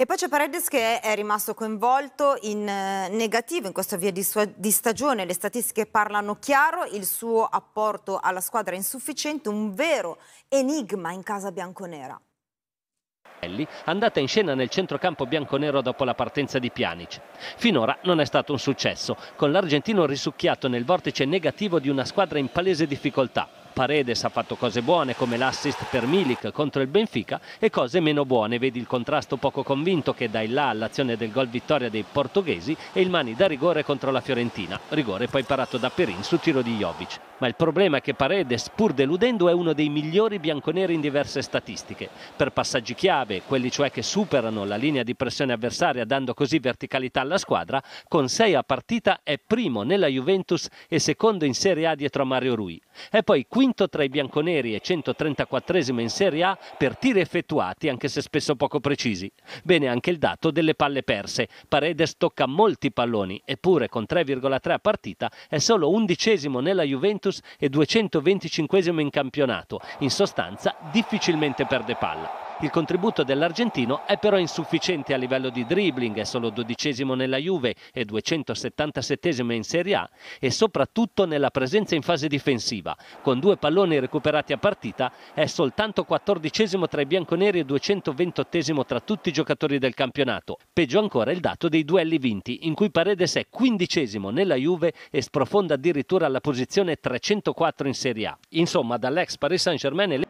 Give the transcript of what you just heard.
E poi c'è Paredes che è rimasto coinvolto in eh, negativo in questa via di, di, stagione, le statistiche parlano chiaro, il suo apporto alla squadra è insufficiente, un vero enigma in casa bianconera. Andata in scena nel centrocampo bianconero dopo la partenza di Pjanic. Finora non è stato un successo, con l'argentino risucchiato nel vortice negativo di una squadra in palese difficoltà. Paredes ha fatto cose buone come l'assist per Milik contro il Benfica e cose meno buone, vedi il contrasto poco convinto che dà in là all'azione del gol vittoria dei portoghesi e il mani da rigore contro la Fiorentina, rigore poi parato da Perin su tiro di Jovic. Ma il problema è che Paredes, pur deludendo, è uno dei migliori bianconeri in diverse statistiche. Per passaggi chiave, quelli cioè che superano la linea di pressione avversaria dando così verticalità alla squadra, con 6 a partita è primo nella Juventus e secondo in Serie A dietro a Mario Rui. È poi qui quinto tra i bianconeri e 134 in Serie A per tiri effettuati, anche se spesso poco precisi. Bene anche il dato delle palle perse. Paredes tocca molti palloni, eppure con 3,3 a partita è solo undicesimo nella Juventus e 225 in campionato. In sostanza difficilmente perde palla. Il contributo dell'argentino è però insufficiente a livello di dribbling, è solo dodicesimo nella Juve e 277 in Serie A e soprattutto nella presenza in fase difensiva. Con due palloni recuperati a partita è soltanto 14 tra i bianconeri e 228 tra tutti i giocatori del campionato. Peggio ancora il dato dei duelli vinti, in cui Paredes è 15 nella Juve e sprofonda addirittura alla posizione 304 in Serie A. Insomma, dall'ex Paris Saint-Germain